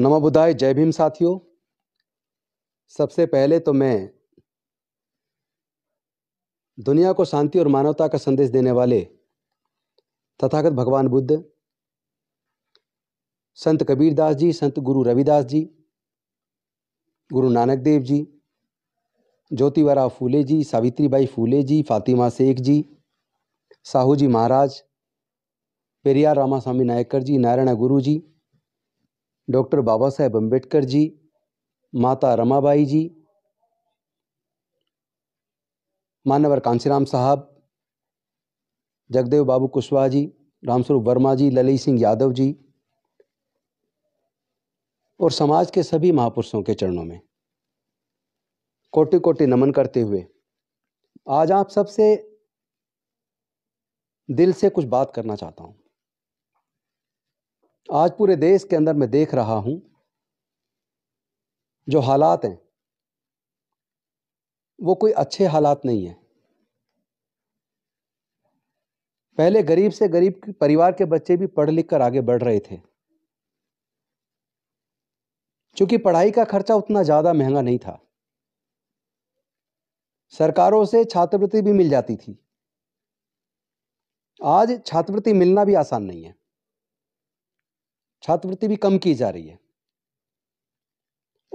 नमो बुधाय जय भीम साथियों सबसे पहले तो मैं दुनिया को शांति और मानवता का संदेश देने वाले तथागत भगवान बुद्ध संत कबीरदास जी संत गुरु रविदास जी गुरु नानक देव जी ज्योतिवारा फूले जी सावित्रीबाई फूले जी फातिमा शेख जी साहू जी महाराज पेरियार रामास्वामी नायकर जी नारायण गुरु जी डॉक्टर बाबा साहेब अम्बेडकर जी माता रमाबाई जी मानवर कांसीराम साहब जगदेव बाबू कुशवाहा जी रामस्वरूप वर्मा जी ललित सिंह यादव जी और समाज के सभी महापुरुषों के चरणों में कोटि कोटि नमन करते हुए आज आप सबसे दिल से कुछ बात करना चाहता हूँ आज पूरे देश के अंदर मैं देख रहा हूं जो हालात हैं वो कोई अच्छे हालात नहीं है पहले गरीब से गरीब परिवार के बच्चे भी पढ़ लिख कर आगे बढ़ रहे थे क्योंकि पढ़ाई का खर्चा उतना ज़्यादा महंगा नहीं था सरकारों से छात्रवृत्ति भी मिल जाती थी आज छात्रवृत्ति मिलना भी आसान नहीं है छात्रवृत्ति भी कम की जा रही है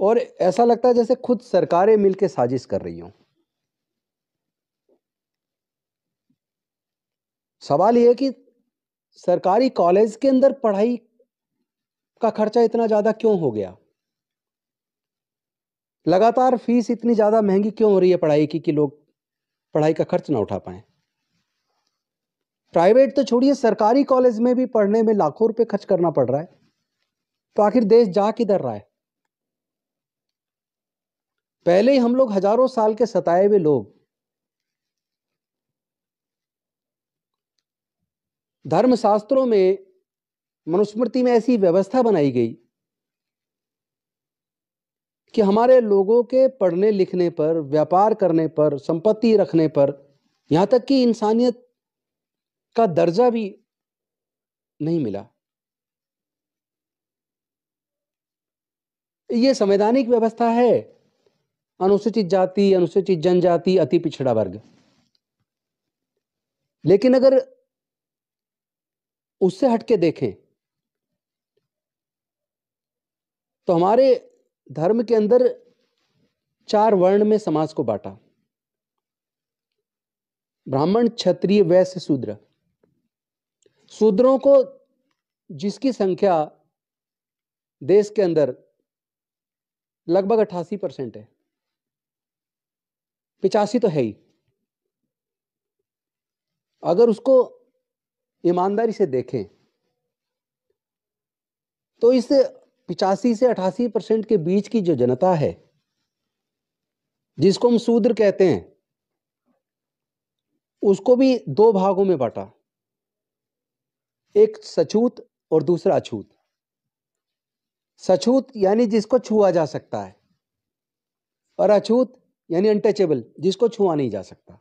और ऐसा लगता है जैसे खुद सरकारें मिलकर साजिश कर रही हों सवाल यह कि सरकारी कॉलेज के अंदर पढ़ाई का खर्चा इतना ज़्यादा क्यों हो गया लगातार फीस इतनी ज़्यादा महंगी क्यों हो रही है पढ़ाई की कि लोग पढ़ाई का खर्च ना उठा पाए प्राइवेट तो छोड़िए सरकारी कॉलेज में भी पढ़ने में लाखों रुपए खर्च करना पड़ रहा है तो आखिर देश जा किधर रहा है पहले ही हम लोग हजारों साल के सताए हुए लोग धर्मशास्त्रों में मनुस्मृति में ऐसी व्यवस्था बनाई गई कि हमारे लोगों के पढ़ने लिखने पर व्यापार करने पर संपत्ति रखने पर यहाँ तक कि इंसानियत का दर्जा भी नहीं मिला यह संवैधानिक व्यवस्था है अनुसूचित जाति अनुसूचित जनजाति अति पिछड़ा वर्ग लेकिन अगर उससे हटके देखें तो हमारे धर्म के अंदर चार वर्ण में समाज को बांटा ब्राह्मण क्षत्रिय वैश्य शूद्र शूद्रों को जिसकी संख्या देश के अंदर लगभग अट्ठासी परसेंट है पिचासी तो है ही अगर उसको ईमानदारी से देखें तो इस पिचासी से अठासी परसेंट के बीच की जो जनता है जिसको हम शूद्र कहते हैं उसको भी दो भागों में बांटा एक सचूत और दूसरा अछूत सचूत यानी जिसको छुआ जा सकता है और अछूत यानी अनटचेबल जिसको छुआ नहीं जा सकता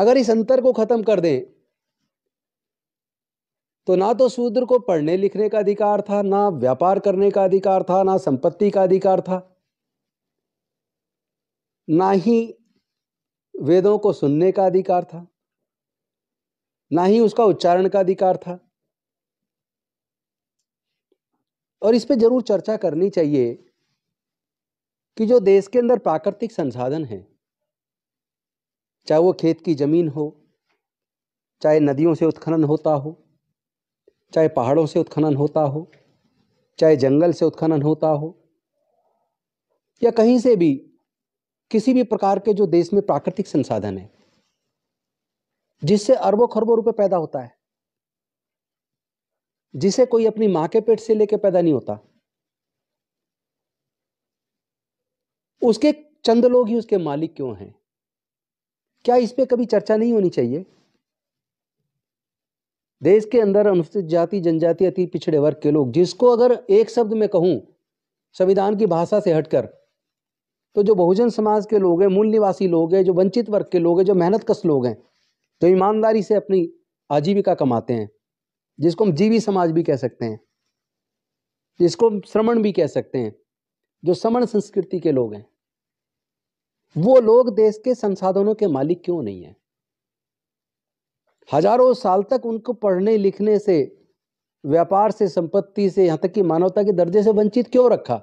अगर इस अंतर को खत्म कर दें तो ना तो शूद्र को पढ़ने लिखने का अधिकार था ना व्यापार करने का अधिकार था ना संपत्ति का अधिकार था ना ही वेदों को सुनने का अधिकार था ना ही उसका उच्चारण का अधिकार था और इस पे जरूर चर्चा करनी चाहिए कि जो देश के अंदर प्राकृतिक संसाधन है चाहे वो खेत की ज़मीन हो चाहे नदियों से उत्खनन होता हो चाहे पहाड़ों से उत्खनन होता हो चाहे जंगल से उत्खनन होता हो या कहीं से भी किसी भी प्रकार के जो देश में प्राकृतिक संसाधन है जिससे अरबों खरबों रुपए पैदा होता है जिसे कोई अपनी मां के पेट से लेके पैदा नहीं होता उसके चंद लोग ही उसके मालिक क्यों हैं क्या इस पे कभी चर्चा नहीं होनी चाहिए देश के अंदर अनुसूचित जाति जनजाति अति पिछड़े वर्ग के लोग जिसको अगर एक शब्द में कहूं संविधान की भाषा से हटकर तो जो बहुजन समाज के लोग हैं मूल निवासी लोग हैं जो वंचित वर्ग के लोग हैं जो मेहनत कस लोग हैं जो तो ईमानदारी से अपनी आजीविका कमाते हैं जिसको हम जीवी समाज भी कह सकते हैं जिसको हम श्रमण भी कह सकते हैं जो श्रमण संस्कृति के लोग हैं वो लोग देश के संसाधनों के मालिक क्यों नहीं है हजारों साल तक उनको पढ़ने लिखने से व्यापार से संपत्ति से यहां तक कि मानवता के दर्जे से वंचित क्यों रखा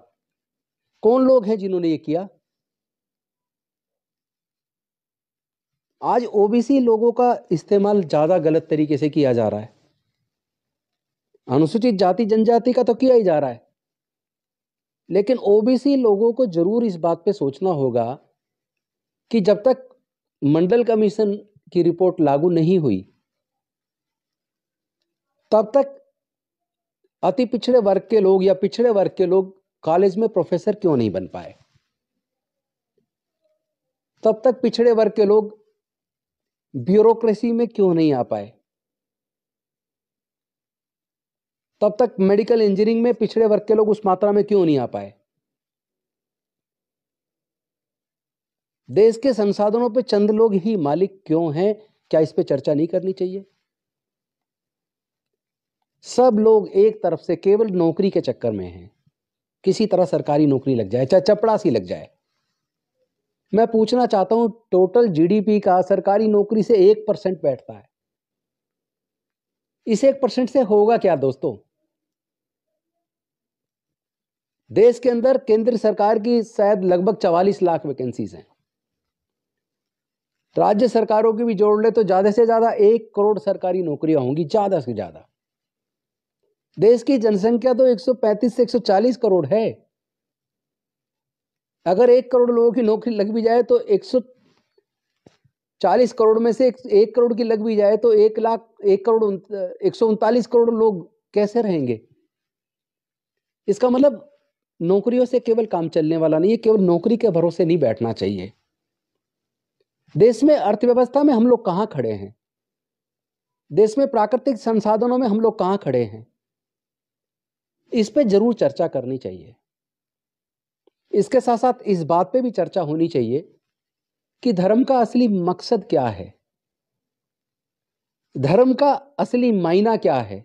कौन लोग हैं जिन्होंने ये किया आज ओबीसी लोगों का इस्तेमाल ज़्यादा गलत तरीके से किया जा रहा है अनुसूचित जाति जनजाति का तो किया ही जा रहा है लेकिन ओबीसी लोगों को जरूर इस बात पे सोचना होगा कि जब तक मंडल कमीशन की रिपोर्ट लागू नहीं हुई तब तक अति पिछड़े वर्ग के लोग या पिछड़े वर्ग के लोग कॉलेज में प्रोफेसर क्यों नहीं बन पाए तब तक पिछड़े वर्ग के लोग ब्यूरोक्रेसी में क्यों नहीं आ पाए तब तक मेडिकल इंजीनियरिंग में पिछड़े वर्ग के लोग उस मात्रा में क्यों नहीं आ पाए देश के संसाधनों पर चंद लोग ही मालिक क्यों हैं क्या इस पर चर्चा नहीं करनी चाहिए सब लोग एक तरफ से केवल नौकरी के चक्कर में हैं किसी तरह सरकारी नौकरी लग जाए चाहे चपड़ासी लग जाए मैं पूछना चाहता हूं टोटल जीडीपी का सरकारी नौकरी से एक परसेंट बैठता है इस एक परसेंट से होगा क्या दोस्तों देश के अंदर केंद्र सरकार की शायद लगभग चवालीस लाख वैकेंसीज हैं राज्य सरकारों की भी जोड़ ले तो ज़्यादा से ज़्यादा एक करोड़ सरकारी नौकरियां होंगी ज़्यादा से ज़्यादा देश की जनसंख्या तो 135 से 140 करोड़ है अगर एक करोड़ लोगों की नौकरी लग भी जाए तो एक सौ चालीस करोड़ में से एक, एक करोड़ की लग भी जाए तो एक लाख एक करोड़ एक सौ उनतालीस करोड़ लोग कैसे रहेंगे इसका मतलब नौकरियों से केवल काम चलने वाला नहीं है केवल नौकरी के भरोसे नहीं बैठना चाहिए देश में अर्थव्यवस्था में हम लोग कहाँ खड़े हैं देश में प्राकृतिक संसाधनों में हम लोग कहाँ खड़े हैं इस पर जरूर चर्चा करनी चाहिए इसके साथ साथ इस बात पे भी चर्चा होनी चाहिए कि धर्म का असली मकसद क्या है धर्म का असली मायना क्या है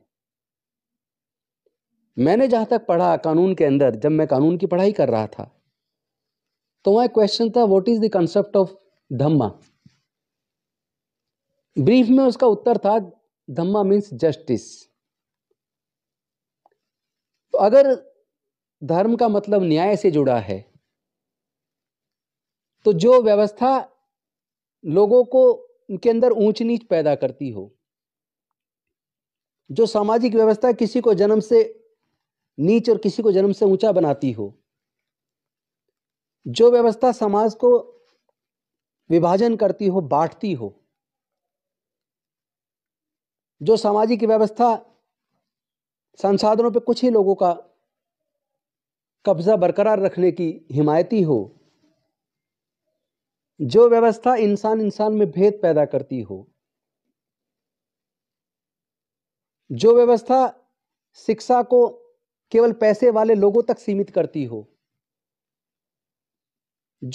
मैंने जहां तक पढ़ा कानून के अंदर जब मैं कानून की पढ़ाई कर रहा था तो वहाँ क्वेश्चन था what is the concept of Dhamma brief में उसका उत्तर था धम्मा मीन्स जस्टिस तो अगर धर्म का मतलब न्याय से जुड़ा है तो जो व्यवस्था लोगों को उनके अंदर ऊंच नीच पैदा करती हो जो सामाजिक व्यवस्था किसी को जन्म से नीच और किसी को जन्म से ऊंचा बनाती हो जो व्यवस्था समाज को विभाजन करती हो बांटती हो जो सामाजिक व्यवस्था संसाधनों पे कुछ ही लोगों का कब्जा बरकरार रखने की हिमायती हो जो व्यवस्था इंसान इंसान में भेद पैदा करती हो जो व्यवस्था शिक्षा को केवल पैसे वाले लोगों तक सीमित करती हो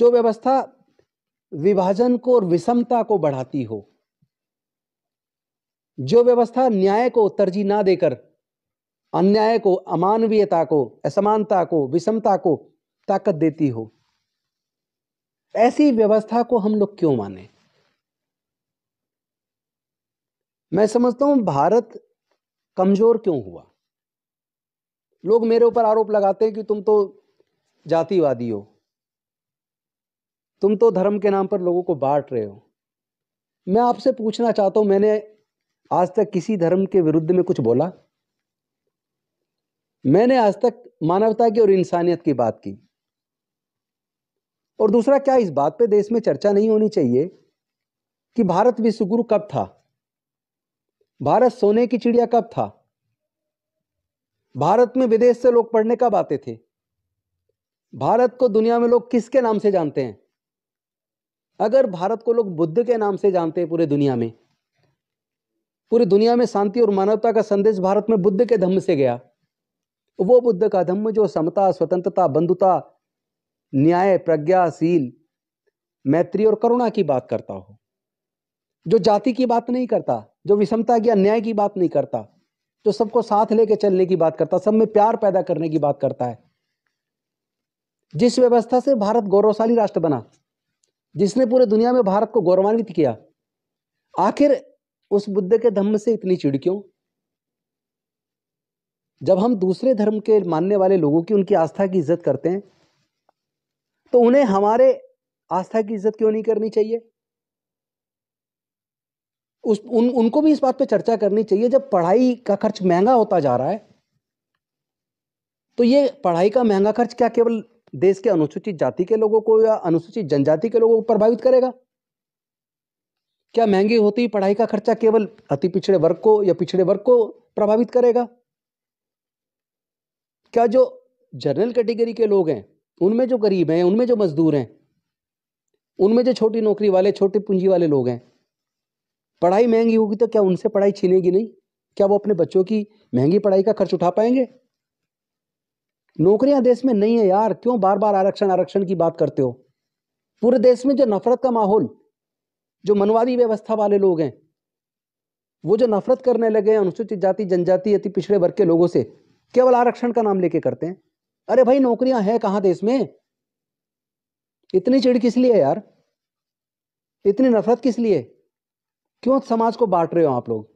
जो व्यवस्था विभाजन को और विषमता को बढ़ाती हो जो व्यवस्था न्याय को तरजीह ना देकर अन्याय को अमानवीयता को असमानता को विषमता को ताकत देती हो ऐसी व्यवस्था को हम लोग क्यों माने मैं समझता हूं भारत कमजोर क्यों हुआ लोग मेरे ऊपर आरोप लगाते हैं कि तुम तो जातिवादी हो तुम तो धर्म के नाम पर लोगों को बांट रहे हो मैं आपसे पूछना चाहता हूं मैंने आज तक किसी धर्म के विरुद्ध में कुछ बोला मैंने आज तक मानवता की और इंसानियत की बात की और दूसरा क्या इस बात पे देश में चर्चा नहीं होनी चाहिए कि भारत विश्वगुरु कब था भारत सोने की चिड़िया कब था भारत में विदेश से लोग पढ़ने कब आते थे भारत को दुनिया में लोग किसके नाम से जानते हैं अगर भारत को लोग बुद्ध के नाम से जानते हैं पूरे दुनिया में पूरी दुनिया में शांति और मानवता का संदेश भारत में बुद्ध के धम्म से गया वो बुद्ध का धम्म जो समता स्वतंत्रता बंधुता न्याय प्रज्ञाशील मैत्री और करुणा की बात करता हो जो जाति की बात नहीं करता जो विषमता या न्याय की बात नहीं करता जो सबको साथ लेके चलने की बात करता सब में प्यार पैदा करने की बात करता है जिस व्यवस्था से भारत गौरवशाली राष्ट्र बना जिसने पूरे दुनिया में भारत को गौरवान्वित किया आखिर उस बुद्ध के धम्म से इतनी चिड़ क्यों जब हम दूसरे धर्म के मानने वाले लोगों की उनकी आस्था की इज्जत करते हैं तो उन्हें हमारे आस्था की इज्जत क्यों नहीं करनी चाहिए उस उन उनको भी इस बात पे चर्चा करनी चाहिए जब पढ़ाई का खर्च महंगा होता जा रहा है तो ये पढ़ाई का महंगा खर्च क्या केवल देश के अनुसूचित जाति के लोगों को या अनुसूचित जनजाति के लोगों को प्रभावित करेगा क्या महंगी होती पढ़ाई का खर्चा केवल अति पिछड़े वर्ग को या पिछड़े वर्ग को प्रभावित करेगा क्या जो जनरल कैटेगरी के लोग हैं उनमें जो गरीब हैं उनमें जो मजदूर हैं उनमें जो छोटी नौकरी वाले छोटे पूंजी वाले लोग हैं पढ़ाई महंगी होगी तो क्या उनसे पढ़ाई छीनेगी नहीं क्या वो अपने बच्चों की महंगी पढ़ाई का खर्च उठा पाएंगे नौकरियां देश में नहीं है यार क्यों बार बार आरक्षण आरक्षण की बात करते हो पूरे देश में जो नफरत का माहौल जो मनवादी व्यवस्था वाले लोग हैं वो जो नफरत करने लगे हैं अनुसूचित जाति जनजाति अति पिछड़े वर्ग के लोगों से केवल आरक्षण का नाम लेके करते हैं अरे भाई नौकरियां हैं कहां देश में इतनी चिड़ किस लिए यार इतनी नफरत किस लिए क्यों समाज को बांट रहे हो आप लोग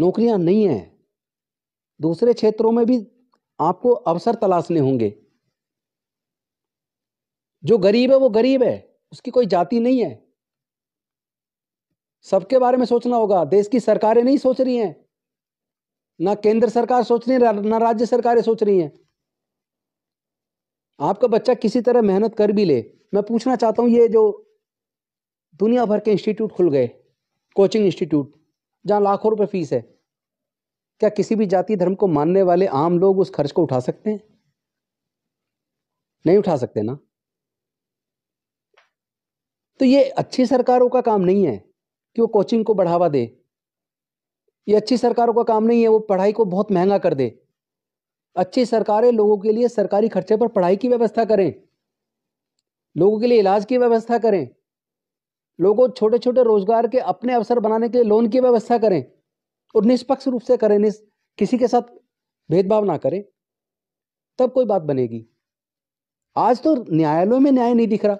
नौकरियां नहीं है दूसरे क्षेत्रों में भी आपको अवसर तलाशने होंगे जो गरीब है वो गरीब है उसकी कोई जाति नहीं है सबके बारे में सोचना होगा देश की सरकारें नहीं सोच रही हैं ना केंद्र सरकार सोच रही है ना राज्य सरकारें सोच रही हैं आपका बच्चा किसी तरह मेहनत कर भी ले मैं पूछना चाहता हूं ये जो दुनिया भर के इंस्टीट्यूट खुल गए कोचिंग इंस्टीट्यूट जहां लाखों रुपए फीस है क्या किसी भी जाति धर्म को मानने वाले आम लोग उस खर्च को उठा सकते हैं नहीं उठा सकते ना तो ये अच्छी सरकारों का काम नहीं है कि वो कोचिंग को बढ़ावा दे ये अच्छी सरकारों का काम नहीं है वो पढ़ाई को बहुत महंगा कर दे अच्छी सरकारें लोगों के लिए सरकारी खर्चे पर पढ़ाई की व्यवस्था करें लोगों के लिए इलाज की व्यवस्था करें लोगों छोटे छोटे रोजगार के अपने अवसर बनाने के लिए लोन की व्यवस्था करें और निष्पक्ष रूप से करें निस, किसी के साथ भेदभाव ना करें तब कोई बात बनेगी आज तो न्यायालयों में न्याय नहीं दिख रहा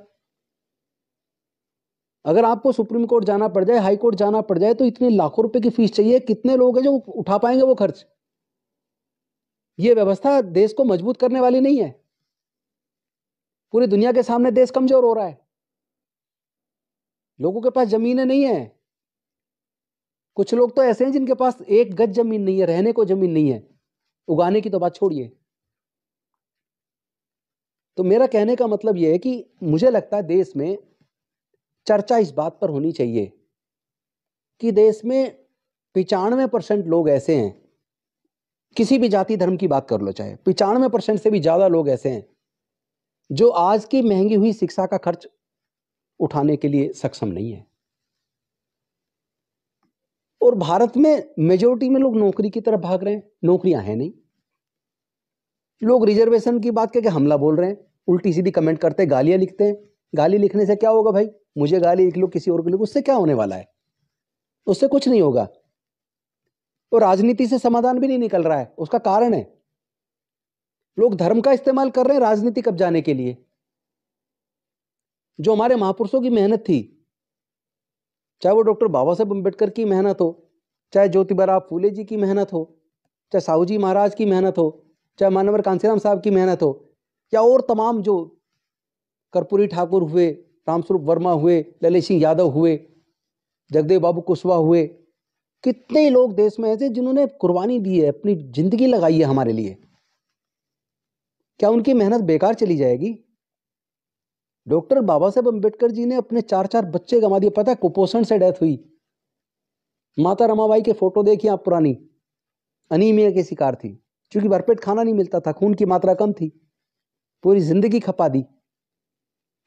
अगर आपको सुप्रीम कोर्ट जाना पड़ जाए हाई कोर्ट जाना पड़ जाए तो इतने लाखों रुपए की फीस चाहिए कितने लोग हैं जो उठा पाएंगे वो खर्च ये व्यवस्था देश को मजबूत करने वाली नहीं है पूरी दुनिया के सामने देश कमजोर हो रहा है लोगों के पास जमीनें नहीं है कुछ लोग तो ऐसे हैं जिनके पास एक गज जमीन नहीं है रहने को जमीन नहीं है उगाने की तो बात छोड़िए तो मेरा कहने का मतलब यह है कि मुझे लगता है देश में चर्चा इस बात पर होनी चाहिए कि देश में पिचानवे परसेंट लोग ऐसे हैं किसी भी जाति धर्म की बात कर लो चाहे पिचानवे परसेंट से भी ज़्यादा लोग ऐसे हैं जो आज की महंगी हुई शिक्षा का खर्च उठाने के लिए सक्षम नहीं है और भारत में मेजोरिटी में लोग नौकरी की तरफ भाग रहे हैं नौकरियां हैं नहीं लोग रिजर्वेशन की बात करके हमला बोल रहे हैं उल्टी सीधी कमेंट करते गालियां लिखते हैं गाली लिखने से क्या होगा भाई मुझे गाली लिख लो किसी और को लिखो उससे क्या होने वाला है उससे कुछ नहीं होगा और राजनीति से समाधान भी नहीं निकल रहा है उसका कारण है लोग धर्म का इस्तेमाल कर रहे हैं राजनीति कब जाने के लिए जो हमारे महापुरुषों की मेहनत थी चाहे वो डॉक्टर बाबा साहेब अम्बेडकर की मेहनत हो चाहे ज्योतिबा फूले जी की मेहनत हो चाहे साहू जी महाराज की मेहनत हो चाहे मानवर कांसीराम साहब की मेहनत हो या और तमाम जो कर्पूरी ठाकुर हुए रामस्वरूप वर्मा हुए ललित सिंह यादव हुए जगदेव बाबू कुशवाहा हुए कितने लोग देश में ऐसे जिन्होंने कुर्बानी दी है अपनी जिंदगी लगाई है हमारे लिए क्या उनकी मेहनत बेकार चली जाएगी डॉक्टर बाबा साहेब अम्बेडकर जी ने अपने चार चार बच्चे गंवा दिए पता है कुपोषण से डेथ हुई माता रमाबाई के फोटो देखिए आप पुरानी अनिमिया के शिकार थी क्योंकि भरपेट खाना नहीं मिलता था खून की मात्रा कम थी पूरी जिंदगी खपा दी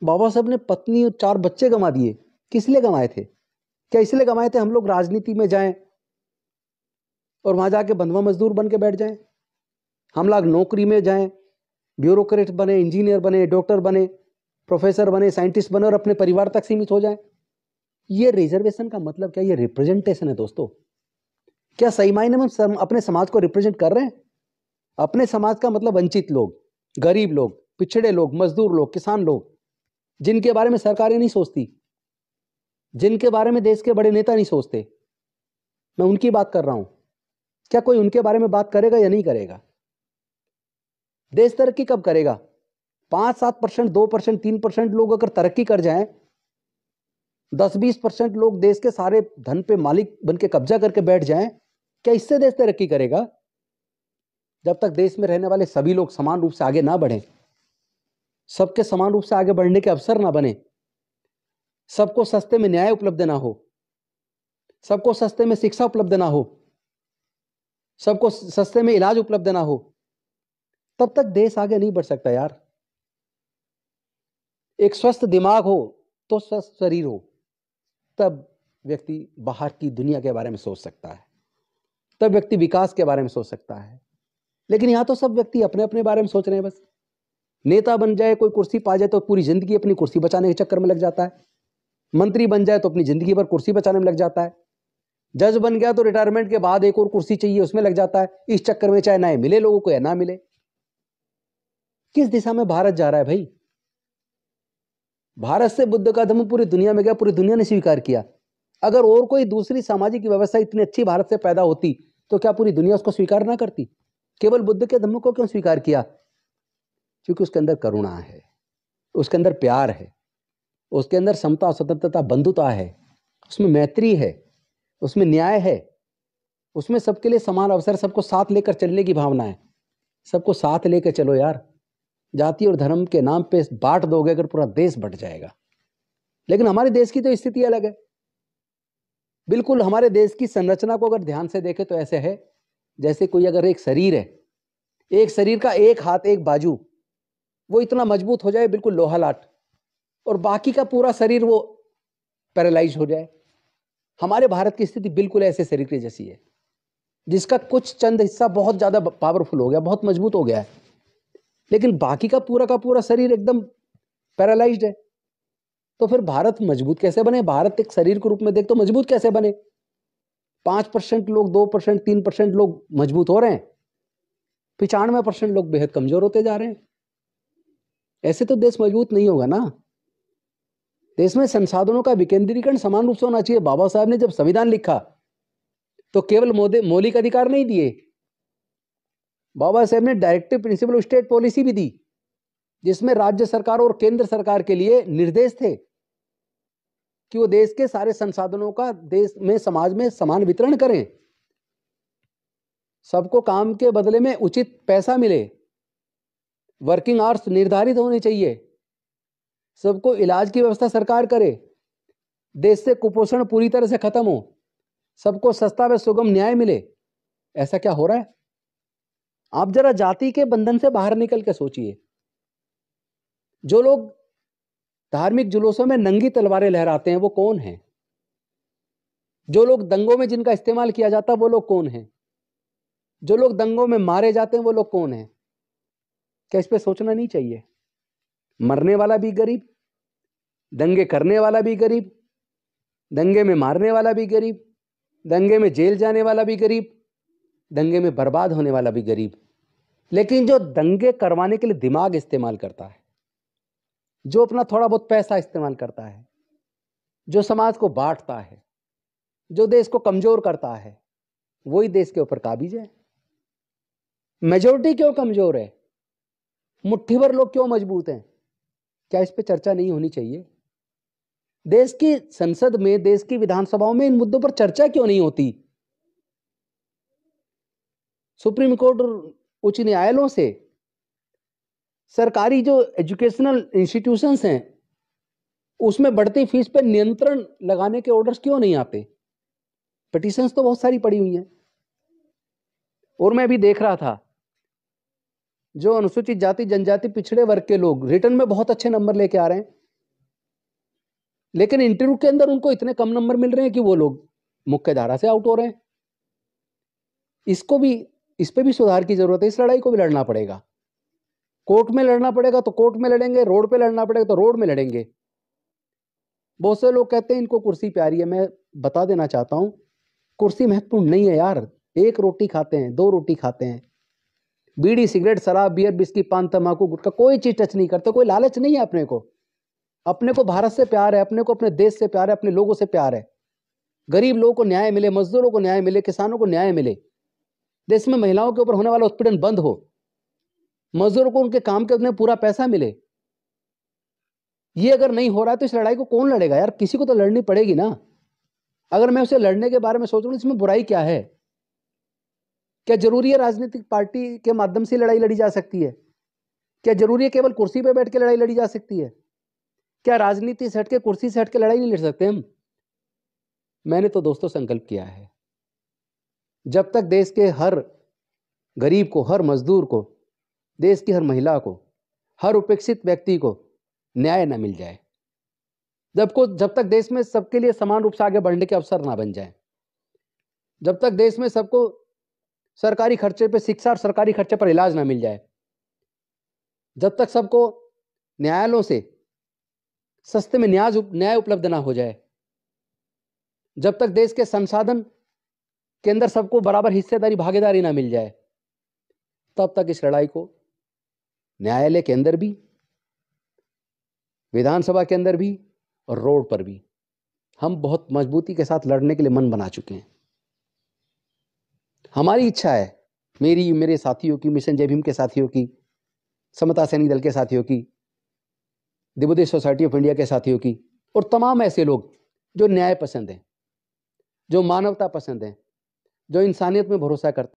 बाबा साहब ने पत्नी और चार बच्चे गंवा दिए किस लिए गंवाए थे क्या इसलिए गंवाए थे हम लोग राजनीति में जाएं और वहां जाके बंधवा मजदूर बन के बैठ जाएं हम लोग नौकरी में जाएं ब्यूरोक्रेट बने इंजीनियर बने डॉक्टर बने प्रोफेसर बने साइंटिस्ट बने और अपने परिवार तक सीमित हो जाए ये रिजर्वेशन का मतलब क्या ये रिप्रेजेंटेशन है दोस्तों क्या सही मायने में हम अपने समाज को रिप्रेजेंट कर रहे हैं अपने समाज का मतलब वंचित लोग गरीब लोग पिछड़े लोग मजदूर लोग किसान लोग जिनके बारे में सरकारें नहीं सोचती जिनके बारे में देश के बड़े नेता नहीं सोचते मैं उनकी बात कर रहा हूं क्या कोई उनके बारे में बात करेगा या नहीं करेगा देश तरक्की कब करेगा पांच सात परसेंट दो परसेंट तीन परसेंट लोग अगर तरक्की कर जाएं दस बीस परसेंट लोग देश के सारे धन पे मालिक बन के कब्जा करके बैठ जाएं क्या इससे देश तरक्की करेगा जब तक देश में रहने वाले सभी लोग समान रूप से आगे ना बढ़ें सबके समान रूप से आगे बढ़ने के अवसर ना बने सबको सस्ते में न्याय उपलब्ध ना हो सबको सस्ते में शिक्षा उपलब्ध ना हो सबको सस्ते में इलाज उपलब्ध ना हो तब तक देश आगे नहीं बढ़ सकता यार एक स्वस्थ दिमाग हो तो स्वस्थ शरीर हो तब व्यक्ति बाहर की दुनिया के बारे में सोच सकता है तब व्यक्ति विकास के बारे में सोच सकता है लेकिन यहां तो सब व्यक्ति अपने अपने बारे में सोच रहे हैं बस नेता बन जाए कोई कुर्सी पा जाए तो पूरी ज़िंदगी अपनी कुर्सी बचाने के चक्कर में लग जाता है मंत्री बन जाए तो अपनी ज़िंदगी भर कुर्सी बचाने में लग जाता है जज बन गया तो रिटायरमेंट के बाद एक और कुर्सी चाहिए उसमें लग जाता है इस चक्कर में चाहे ना मिले लोगों को या ना मिले किस दिशा में भारत जा रहा है भाई भारत से बुद्ध का धर्म पूरी दुनिया में गया पूरी दुनिया ने स्वीकार किया अगर और कोई दूसरी सामाजिक व्यवस्था इतनी अच्छी भारत से पैदा होती तो क्या पूरी दुनिया उसको स्वीकार ना करती केवल बुद्ध के धर्म को क्यों स्वीकार किया क्योंकि उसके अंदर करुणा है उसके अंदर प्यार है उसके अंदर समता स्वतंत्रता बंधुता है उसमें मैत्री है उसमें न्याय है उसमें सबके लिए समान अवसर सबको साथ लेकर चलने की भावना है सबको साथ लेकर चलो यार जाति और धर्म के नाम पे बांट दोगे अगर पूरा देश बट जाएगा लेकिन हमारे देश की तो स्थिति अलग है बिल्कुल हमारे देश की संरचना को अगर ध्यान से देखें तो ऐसे है जैसे कोई अगर एक शरीर है एक शरीर का एक हाथ एक बाजू वो इतना मजबूत हो जाए बिल्कुल लोहा लाट और बाकी का पूरा शरीर वो पैरालाइज हो जाए हमारे भारत की स्थिति बिल्कुल ऐसे शरीर के जैसी है जिसका कुछ चंद हिस्सा बहुत ज़्यादा पावरफुल हो गया बहुत मजबूत हो गया है लेकिन बाकी का पूरा का पूरा शरीर एकदम पैरालाइज्ड है तो फिर भारत मजबूत कैसे बने भारत एक शरीर के रूप में देख तो मजबूत कैसे बने पाँच परसेंट लोग दो परसेंट तीन परसेंट लोग मजबूत हो रहे हैं पिचानवे परसेंट लोग बेहद कमज़ोर होते जा रहे हैं ऐसे तो देश मजबूत नहीं होगा ना देश में संसाधनों का विकेंद्रीकरण समान रूप से होना चाहिए बाबा साहब ने जब संविधान लिखा तो केवल मौलिक अधिकार नहीं दिए बाबा साहब ने directive principle of state policy भी दी जिसमें राज्य सरकार और केंद्र सरकार के लिए निर्देश थे कि वो देश के सारे संसाधनों का देश में समाज में समान वितरण करें सबको काम के बदले में उचित पैसा मिले वर्किंग आवर्स निर्धारित होने चाहिए सबको इलाज की व्यवस्था सरकार करे देश से कुपोषण पूरी तरह से खत्म हो सबको सस्ता व सुगम न्याय मिले ऐसा क्या हो रहा है आप जरा जाति के बंधन से बाहर निकल के सोचिए जो लोग धार्मिक जुलूसों में नंगी तलवारें लहराते हैं वो कौन है जो लोग दंगों में जिनका इस्तेमाल किया जाता है वो लोग कौन है जो लोग दंगों में मारे जाते हैं वो लोग कौन है क्या इस पर सोचना नहीं चाहिए मरने वाला भी गरीब दंगे करने वाला भी गरीब दंगे में मारने वाला भी गरीब दंगे में जेल जाने वाला भी गरीब दंगे में बर्बाद होने वाला भी गरीब लेकिन जो दंगे करवाने के लिए दिमाग इस्तेमाल करता है जो अपना थोड़ा बहुत पैसा इस्तेमाल करता है जो समाज को बांटता है जो देश को कमज़ोर करता है वही देश के ऊपर काबिज है मेजोरिटी क्यों कमज़ोर है मुट्ठी भर लोग क्यों मजबूत हैं क्या इस पर चर्चा नहीं होनी चाहिए देश की संसद में देश की विधानसभाओं में इन मुद्दों पर चर्चा क्यों नहीं होती सुप्रीम कोर्ट और उच्च न्यायालयों से सरकारी जो एजुकेशनल इंस्टीट्यूशंस हैं उसमें बढ़ती फीस पर नियंत्रण लगाने के ऑर्डर्स क्यों नहीं आते पिटिशंस तो बहुत सारी पड़ी हुई हैं और मैं अभी देख रहा था जो अनुसूचित जाति जनजाति पिछड़े वर्ग के लोग रिटर्न में बहुत अच्छे नंबर लेके आ रहे हैं लेकिन इंटरव्यू के अंदर उनको इतने कम नंबर मिल रहे हैं कि वो लोग मुख्य धारा से आउट हो रहे हैं इसको भी इस पर भी सुधार की जरूरत है इस लड़ाई को भी लड़ना पड़ेगा कोर्ट में लड़ना पड़ेगा तो कोर्ट में लड़ेंगे रोड पे लड़ना पड़ेगा तो रोड में लड़ेंगे बहुत से लोग कहते हैं इनको कुर्सी प्यारी है मैं बता देना चाहता हूँ कुर्सी महत्वपूर्ण नहीं है यार एक रोटी खाते हैं दो रोटी खाते हैं बीड़ी सिगरेट शराब बियर बिस्की पान तम्बाकू गुटका कोई चीज़ टच नहीं करते कोई लालच नहीं है अपने को अपने को भारत से प्यार है अपने को अपने देश से प्यार है अपने लोगों से प्यार है गरीब लोगों को न्याय मिले मजदूरों को न्याय मिले किसानों को न्याय मिले देश में महिलाओं के ऊपर होने वाला उत्पीड़न बंद हो मजदूरों को उनके काम के उतने पूरा पैसा मिले ये अगर नहीं हो रहा है तो इस लड़ाई को कौन लड़ेगा यार किसी को तो लड़नी पड़ेगी ना अगर मैं उसे लड़ने के बारे में सोच रहा हूँ इसमें बुराई क्या है क्या जरूरी है राजनीतिक पार्टी के माध्यम से लड़ाई लड़ी जा सकती है क्या जरूरी है केवल कुर्सी पर बैठ के लड़ाई लड़ी जा सकती है क्या राजनीति से हटके कुर्सी से हटके लड़ाई नहीं लड़ सकते हम मैंने तो दोस्तों संकल्प किया है जब तक देश के हर गरीब को हर मजदूर को देश की हर महिला को हर उपेक्षित व्यक्ति को न्याय न मिल जाए जब को जब तक देश में सबके लिए समान रूप से आगे बढ़ने के अवसर ना बन जाए जब तक देश में सबको सरकारी खर्चे पर शिक्षा और सरकारी खर्चे पर इलाज ना मिल जाए जब तक सबको न्यायालयों से सस्ते में न्याय न्याय उपलब्ध ना हो जाए जब तक देश के संसाधन के अंदर सबको बराबर हिस्सेदारी भागीदारी ना मिल जाए तब तक इस लड़ाई को न्यायालय के अंदर भी विधानसभा के अंदर भी और रोड पर भी हम बहुत मजबूती के साथ लड़ने के लिए मन बना चुके हैं हमारी इच्छा है मेरी मेरे साथियों की मिशन जय भीम के साथियों की समता सैनिक दल के साथियों की दिबुदे सोसाइटी ऑफ इंडिया के साथियों की और तमाम ऐसे लोग जो न्याय पसंद हैं जो मानवता पसंद हैं जो इंसानियत में भरोसा करते हैं